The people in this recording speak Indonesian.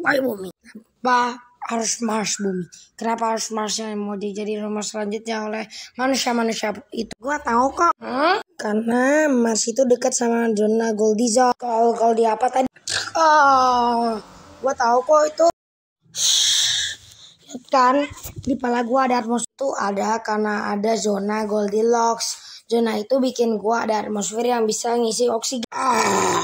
baik bumi kenapa harus Mars bumi kenapa harus Mars yang mau dijadi rumah selanjutnya oleh manusia-manusia itu gua tahu kok hmm? karena Mars itu dekat sama zona Goldizo. kalau kalau di apa tadi oh gua tahu kok itu kan di pala gua ada atmosfer itu ada karena ada zona Goldilocks zona itu bikin gua ada atmosfer yang bisa ngisi oksigen ah.